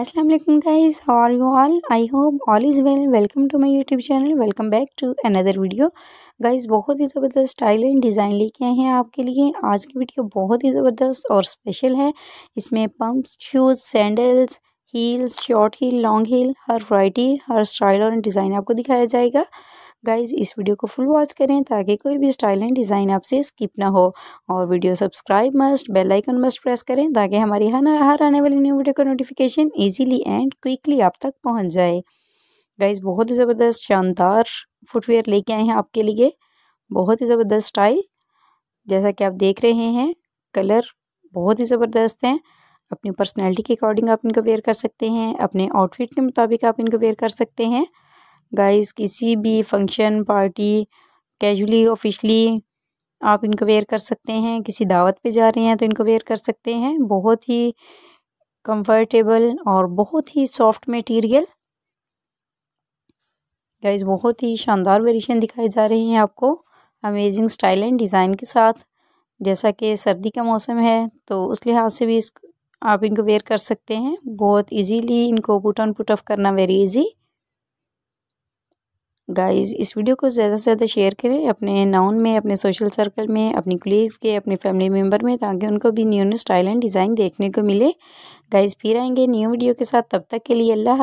अस्सलाम वालेकुम guys are you all I hope all is well welcome to my YouTube channel welcome back to another video guys बहुत ही ज़बरदस्त style and design लेके आए हैं आपके लिए आज की वीडियो बहुत ही ज़बरदस्त और स्पेशल है इसमें pumps shoes sandals heels short heel long heel हर वराइटी हर स्टाइल और डिज़ाइन आपको दिखाया जाएगा गाइज़ इस वीडियो को फुल वॉच करें ताकि कोई भी स्टाइल एंड डिज़ाइन आपसे स्किप ना हो और video subscribe must bell icon must press करें ताकि हमारी हर हर आने वाली न्यू वीडियो का नोटिफिकेशन ईजिली एंड क्विकली आप तक पहुँच जाए गाइज़ बहुत ही ज़बरदस्त शानदार फुटवेयर लेके आए हैं आपके लिए बहुत ही ज़बरदस्त स्टाइल जैसा कि आप देख रहे हैं कलर बहुत ही ज़बरदस्त हैं अपनी पर्सनैलिटी के अकॉर्डिंग आप इनको वेयर कर सकते हैं अपने आउटफिट के मुताबिक आप इनको वेयर कर सकते हैं गाइस किसी भी फंक्शन पार्टी कैजुअली ऑफिशली आप इनको वेयर कर सकते हैं किसी दावत पे जा रहे हैं तो इनको वेयर कर सकते हैं बहुत ही कंफर्टेबल और बहुत ही सॉफ्ट मटेरियल गाइस बहुत ही शानदार वेरिएशन दिखाए जा रहे हैं आपको अमेजिंग स्टाइल एंड डिज़ाइन के साथ जैसा कि सर्दी का मौसम है तो उस लिहाज से भी इस आप इनको वेयर कर सकते हैं बहुत इजीली इनको पुट ऑन पुट ऑफ करना वेरी इजी गाइस इस वीडियो को ज़्यादा से ज़्यादा शेयर करें अपने नाउन में अपने सोशल सर्कल में अपनी कलीग्स के अपने फैमिली मेम्बर में ताकि उनको भी new new style and design देखने को मिले गाइस फिर आएंगे न्यू वीडियो के साथ तब तक के लिए अल्लाह